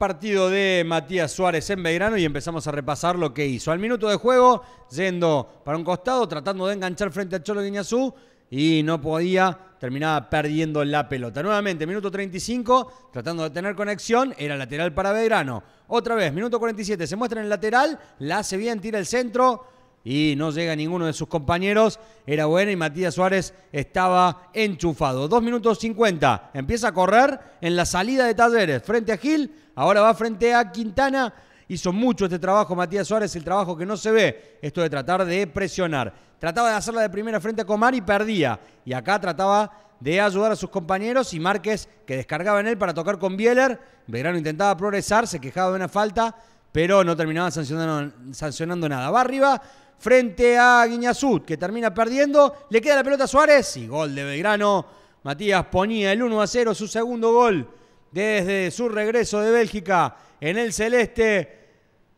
Partido de Matías Suárez en Belgrano y empezamos a repasar lo que hizo. Al minuto de juego, yendo para un costado, tratando de enganchar frente a Cholo Guiñazú y no podía, terminaba perdiendo la pelota. Nuevamente, minuto 35, tratando de tener conexión, era lateral para Belgrano. Otra vez, minuto 47, se muestra en el lateral, la hace bien, tira el centro y no llega ninguno de sus compañeros. Era buena y Matías Suárez estaba enchufado. 2 minutos 50. Empieza a correr en la salida de Talleres frente a Gil. Ahora va frente a Quintana. Hizo mucho este trabajo Matías Suárez, el trabajo que no se ve, esto de tratar de presionar. Trataba de hacerla de primera frente a Comar y perdía. Y acá trataba de ayudar a sus compañeros y Márquez que descargaba en él para tocar con Bieler. Belgrano intentaba progresar, se quejaba de una falta, pero no terminaba sancionando, sancionando nada. Va arriba frente a Guiñazud que termina perdiendo. Le queda la pelota a Suárez y gol de Belgrano. Matías ponía el 1 a 0, su segundo gol desde su regreso de Bélgica en el celeste.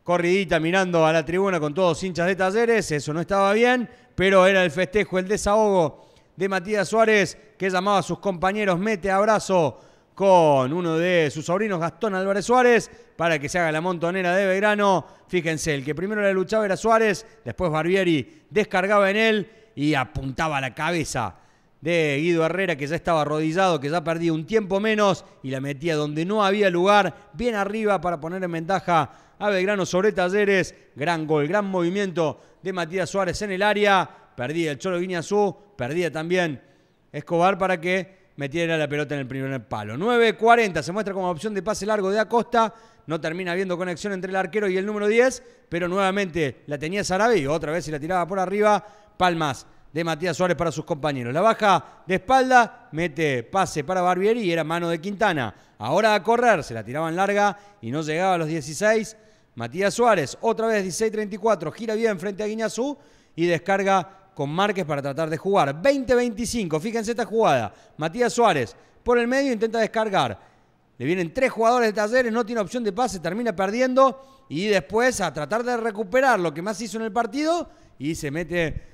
Corridita mirando a la tribuna con todos hinchas de talleres, eso no estaba bien, pero era el festejo, el desahogo de Matías Suárez, que llamaba a sus compañeros, mete abrazo con uno de sus sobrinos, Gastón Álvarez Suárez, para que se haga la montonera de Belgrano. Fíjense, el que primero le luchaba era Suárez, después Barbieri descargaba en él y apuntaba la cabeza de Guido Herrera, que ya estaba arrodillado, que ya perdía un tiempo menos y la metía donde no había lugar, bien arriba para poner en ventaja a Belgrano sobre Talleres. Gran gol, gran movimiento de Matías Suárez en el área. Perdía el Cholo Guiñazú, perdía también Escobar para que metiera la pelota en el primer palo. 9.40 se muestra como opción de pase largo de Acosta. No termina habiendo conexión entre el arquero y el número 10, pero nuevamente la tenía Sarabia otra vez se la tiraba por arriba. Palmas de Matías Suárez para sus compañeros. La baja de espalda, mete pase para Barbieri y era mano de Quintana. Ahora a correr, se la tiraban larga y no llegaba a los 16. Matías Suárez, otra vez 16-34, gira bien frente a Guiñazú y descarga con Márquez para tratar de jugar. 20-25, fíjense esta jugada. Matías Suárez por el medio intenta descargar. Le vienen tres jugadores de talleres, no tiene opción de pase, termina perdiendo y después a tratar de recuperar lo que más hizo en el partido y se mete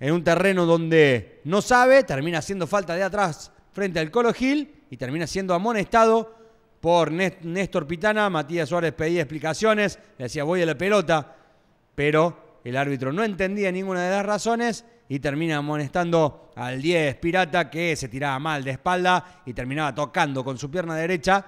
en un terreno donde no sabe, termina haciendo falta de atrás frente al Colo Gil y termina siendo amonestado por Néstor Pitana. Matías Suárez pedía explicaciones, le decía voy a la pelota, pero el árbitro no entendía ninguna de las razones y termina amonestando al 10 Pirata que se tiraba mal de espalda y terminaba tocando con su pierna derecha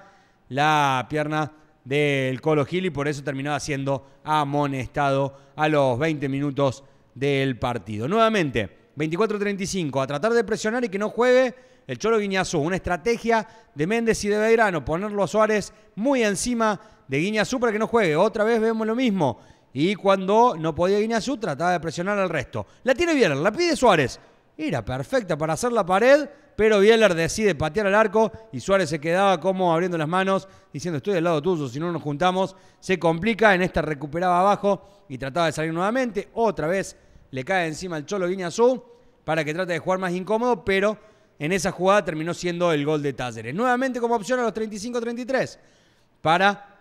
la pierna del Colo Gil y por eso terminaba siendo amonestado a los 20 minutos del partido. Nuevamente, 24-35, a tratar de presionar y que no juegue el Cholo Guiñazú. Una estrategia de Méndez y de Belgrano, ponerlo a Suárez muy encima de Guiñazú para que no juegue. Otra vez vemos lo mismo. Y cuando no podía Guiñazú, trataba de presionar al resto. La tiene Bieler, la pide Suárez. Era perfecta para hacer la pared, pero Bieler decide patear al arco y Suárez se quedaba como abriendo las manos, diciendo estoy del lado tuyo, si no nos juntamos, se complica, en esta recuperaba abajo y trataba de salir nuevamente, otra vez le cae encima el Cholo Guiñazú para que trate de jugar más incómodo, pero en esa jugada terminó siendo el gol de Talleres. Nuevamente como opción a los 35-33 para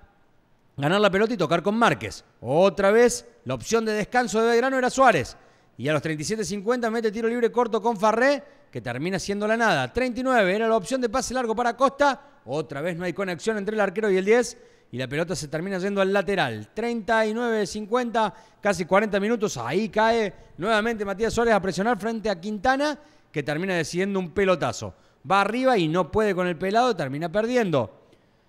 ganar la pelota y tocar con Márquez. Otra vez la opción de descanso de Belgrano era Suárez. Y a los 37-50 mete tiro libre corto con Farré, que termina siendo la nada. 39 era la opción de pase largo para Costa. Otra vez no hay conexión entre el arquero y el 10 y la pelota se termina yendo al lateral. 39, 50, casi 40 minutos. Ahí cae nuevamente Matías Suárez a presionar frente a Quintana, que termina decidiendo un pelotazo. Va arriba y no puede con el pelado, termina perdiendo.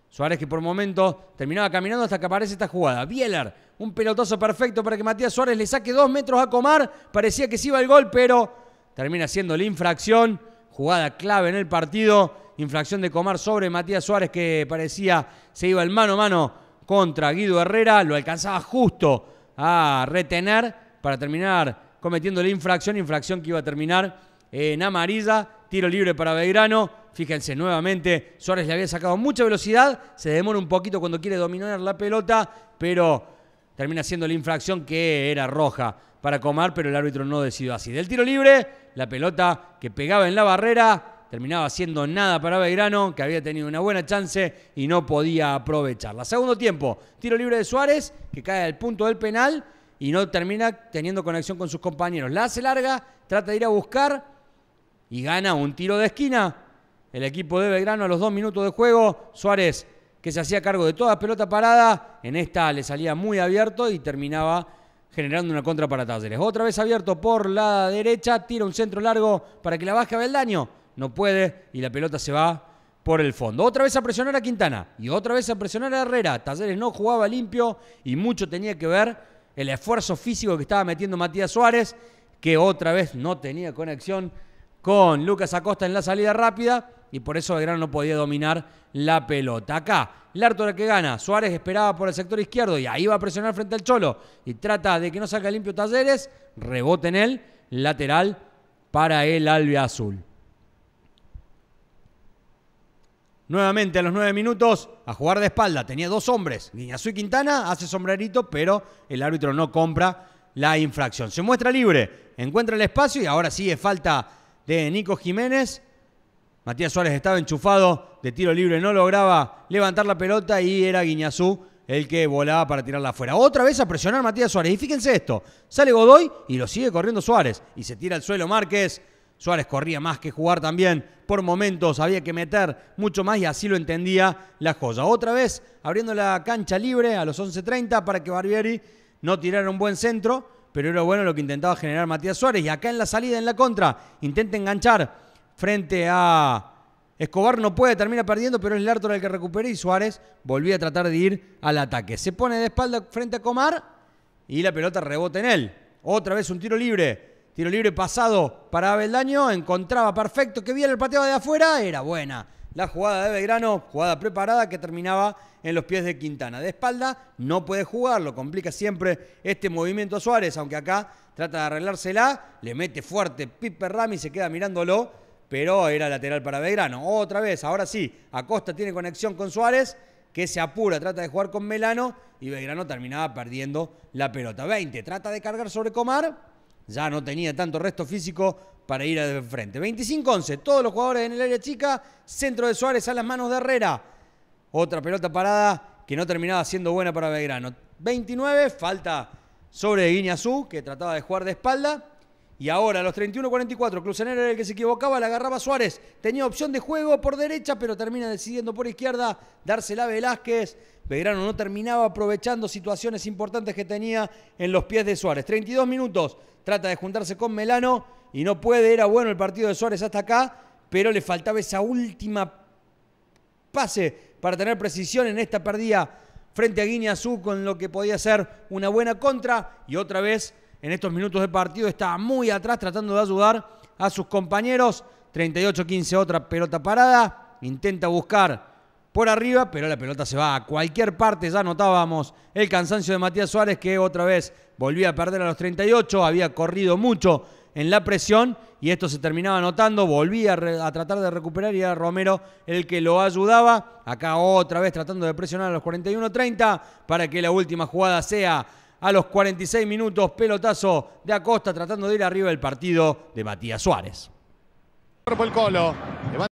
Suárez que por momentos terminaba caminando hasta que aparece esta jugada. Bieler, un pelotazo perfecto para que Matías Suárez le saque dos metros a Comar. Parecía que se iba el gol, pero termina siendo la infracción jugada clave en el partido, infracción de Comar sobre Matías Suárez que parecía se iba el mano a mano contra Guido Herrera, lo alcanzaba justo a retener para terminar cometiendo la infracción, infracción que iba a terminar en amarilla, tiro libre para Belgrano, fíjense nuevamente, Suárez le había sacado mucha velocidad, se demora un poquito cuando quiere dominar la pelota, pero termina siendo la infracción que era roja para Comar, pero el árbitro no decidió así. Del tiro libre, la pelota que pegaba en la barrera terminaba siendo nada para Belgrano, que había tenido una buena chance y no podía aprovecharla. Segundo tiempo, tiro libre de Suárez, que cae al punto del penal y no termina teniendo conexión con sus compañeros. La hace larga, trata de ir a buscar y gana un tiro de esquina. El equipo de Belgrano a los dos minutos de juego, Suárez que se hacía cargo de toda pelota parada, en esta le salía muy abierto y terminaba generando una contra para Talleres. Otra vez abierto por la derecha, tira un centro largo para que la baje a Beldaño. No puede y la pelota se va por el fondo. Otra vez a presionar a Quintana y otra vez a presionar a Herrera. Talleres no jugaba limpio y mucho tenía que ver el esfuerzo físico que estaba metiendo Matías Suárez, que otra vez no tenía conexión con Lucas Acosta en la salida rápida y por eso Gran no podía dominar la pelota. Acá, Lartora que gana, Suárez esperaba por el sector izquierdo y ahí va a presionar frente al Cholo y trata de que no saca limpio Talleres, rebote en él, lateral para el Albiazul. Nuevamente a los nueve minutos, a jugar de espalda, tenía dos hombres, Guiñazú y Quintana, hace sombrerito, pero el árbitro no compra la infracción. Se muestra libre, encuentra el espacio y ahora sí es falta de Nico Jiménez Matías Suárez estaba enchufado, de tiro libre no lograba levantar la pelota y era Guiñazú el que volaba para tirarla afuera. Otra vez a presionar Matías Suárez. Y fíjense esto, sale Godoy y lo sigue corriendo Suárez. Y se tira al suelo Márquez. Suárez corría más que jugar también. Por momentos había que meter mucho más y así lo entendía la joya. Otra vez abriendo la cancha libre a los 11.30 para que Barbieri no tirara un buen centro. Pero era bueno lo que intentaba generar Matías Suárez. Y acá en la salida, en la contra, intenta enganchar frente a Escobar no puede, termina perdiendo, pero es Lartor el que recupera y Suárez volvía a tratar de ir al ataque. Se pone de espalda frente a Comar y la pelota rebota en él. Otra vez un tiro libre. Tiro libre pasado para Abeldaño. Encontraba perfecto que bien el pateo de afuera. Era buena. La jugada de Belgrano, jugada preparada que terminaba en los pies de Quintana. De espalda no puede jugar, lo complica siempre este movimiento a Suárez, aunque acá trata de arreglársela, le mete fuerte Piper Rami, se queda mirándolo pero era lateral para Belgrano. Otra vez, ahora sí, Acosta tiene conexión con Suárez, que se apura, trata de jugar con Melano y Belgrano terminaba perdiendo la pelota. 20, trata de cargar sobre Comar, ya no tenía tanto resto físico para ir al frente. 25-11, todos los jugadores en el área chica, centro de Suárez a las manos de Herrera. Otra pelota parada que no terminaba siendo buena para Belgrano. 29, falta sobre Guiñazú, que trataba de jugar de espalda y ahora, a los 31-44, era el que se equivocaba, la agarraba Suárez. Tenía opción de juego por derecha, pero termina decidiendo por izquierda dársela a Velázquez. Belgrano no terminaba aprovechando situaciones importantes que tenía en los pies de Suárez. 32 minutos, trata de juntarse con Melano y no puede. Era bueno el partido de Suárez hasta acá, pero le faltaba esa última pase para tener precisión en esta perdida frente a Guiñazú con lo que podía ser una buena contra y otra vez en estos minutos de partido está muy atrás tratando de ayudar a sus compañeros. 38-15 otra pelota parada, intenta buscar por arriba, pero la pelota se va a cualquier parte. Ya notábamos el cansancio de Matías Suárez que otra vez volvía a perder a los 38, había corrido mucho en la presión y esto se terminaba notando, volvía a, tratar de recuperar y era Romero el que lo ayudaba. Acá otra vez tratando de presionar a los 41-30 para que la última jugada sea a los 46 minutos, pelotazo de Acosta tratando de ir arriba el partido de Matías Suárez. El Colo.